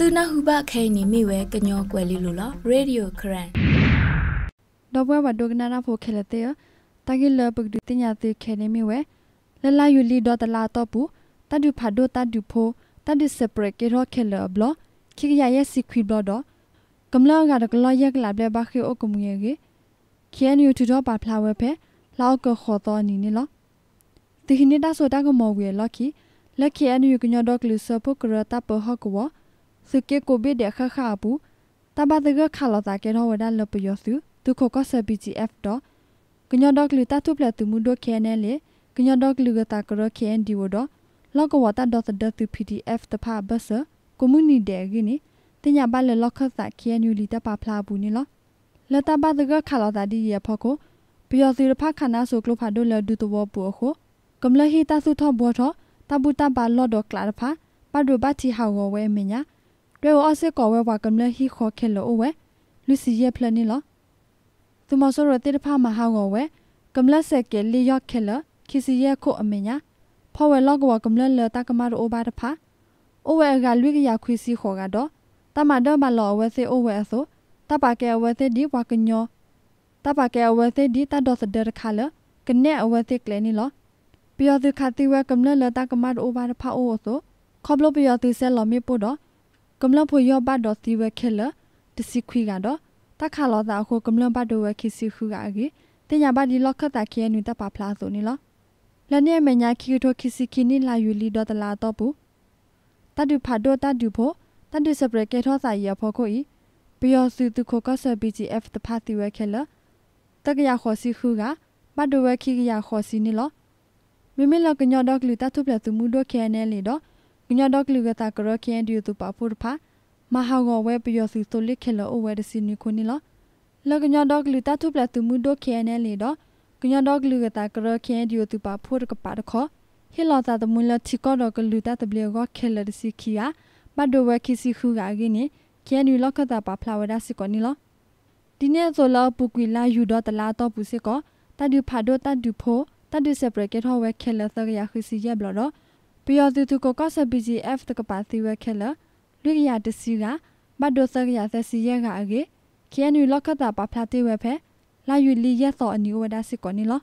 သူနာဟုဘခဲနီမိဝဲကညောကွယ်လီလိုလားရေဒီယိုခရန်တော့ဘဝဒုကနာနာဖိုခဲလက်တဲ့တာဂိလပကဒူတင်ညာတိခဲနေမိဝဲလလယူလီဒေါ်တလာတော့ပူတတ်ဒူဖာဒိုတတ်ဒူဖိုတတ်ဒူစပရကေရောခဲလဘလခိကရရဲ့စီခွီဘလတော့ကမလာကတော့ကလာရက်ကလာပြဘခိအိုကမူရဲ့ကြီးခဲနီတူတော့ပါဖလာဝဲဖဲလောက်ခေါ်တော့နီနီလားတိခိနေတာဆိုတာကမော်ဝဲလော်ခီလက်ခဲနီကညောတော့ကလူစပုကရတာပဟကဝါစကေကိုဘေဒခခအပူတဘာတကခလာတာကေရောဝဒလပယောစုဒုခကဆပီဂျီအက်တော့ကညဒေါကလူတာတုပလက်သူမှုဒိုခဲနဲလေကညဒေါကလူကတာကရခဲန်ဒီဝဒလောကဝတာဒေါသဒသူ PDF တဖဘဆကွန်မြူနီတဲကိနီတင်ညာပါလလခသခဲနူလီတပါဖလာဘူးနီလောလတဘာတကခလာတာဒီရဖကိုပျော်စီရဖခနာဆိုကလဖဒိုလဒူတဝပူအခုကမ္လဟီတာစုထဘောထတဘူတပါလော့ဒကလာဖပါဒူဘာတီဟာဝဝဲမညာတွဲဝအစစ်ကောဝဲဝကမ္လဟီခေါ်ခဲလို့ဝဲလူစီရဲ့ဖလနီလားသူမဆိုရတဲ့တဖမဟာကောဝဲကမ္လဆက်ကလေးရောက်ခဲလခီစီရဲ့ခုအမညာဖော်ဝဲလောက်ကောကမ္လလတကမရအိုဘာတဖာအိုဝဲကလူကရခွေစီခေါ်ကတော့တမတော့မလောဝဲစေအိုဝဲအစို့တပကဲဝဲစေဒီဝကညောတပကဲဝဲစေဒီတဒေါ်စဒရခါလကနေအဝဲစေကလဲနီလောပြောသူခတိဝဲကမ္လလတကမရအိုဘာတဖာအိုအစို့ခေါပလို့ပြောသူဆဲလောမီပို့တော့ကမ္လဖို့ယောဘတ်ဒေါ်တီဝဲခဲလတစီခွီကတော့တခါလောတာအခုကမ္လဘတ်ဒေါ်ဝဲခိစီခူကအေတင်ညာဘတ်ဒီလောက်ခတ်တာခဲနူတပါဖလားဆိုနေလောလနဲ့မညာခီထိုခီစီခီနီလာယူလီဒေါ်တလာတော့ဘူးတဒုဖာဒေါ်တဒုဖို့တဒုစပရကေထောစာရဖို့ကိုဤပျော်စုသူခိုကဆဘီဂျီအက်ဖ်တဖာတီဝဲခဲလတကရခေါ်စီခူကဘတ်ဒေါ်ဝဲခိကရခေါ်စီနေလောမိမိလကညော့ဒေါကလူတထုပြသူမူဒိုခဲနဲလီတော့ကညဒကလူကတာကရခန်ဒီယူတူပါပူရဖာမဟာဂောဝဲပျော်စီတိုလိခဲလအိုဝဲဒစီနီခုနီလလကညဒကလူတာတူပလတူမူဒိုခဲနဲလေတော့ကညဒကလူကတာကရခန်ဒီယူတူပါပူရကပါတခောဟီလောတာတမူလချီကောဒကလူတာတဘလဂောခဲလဒစီခီယာမဒိုဝဲခီစီခူကအကင်းနီခဲနီလကတာပါဖလာဝဒါစီကောနီလောဒီနေ့ဆိုတော့ပူကွေလာယူတော့တလားတော့ပူစစ်ကောတတ်တူဖာတော့တတ်တူဖိုးတတ်တူဆက်ပရကက်ဟောဝဲခဲလက်သကရခစီရဘလောတော့ပျော်သူသူကကဆဘီဂျီအက်ဖ်တကပါတီဝဲခဲလလူရတစီကဘတ်ဒိုဆကရသစီရကအကေခဲနူလခတာပဖလာတီဝဲဖဲလာယူလီရက်တော်အနီဝဒါစစ်ကောနီလော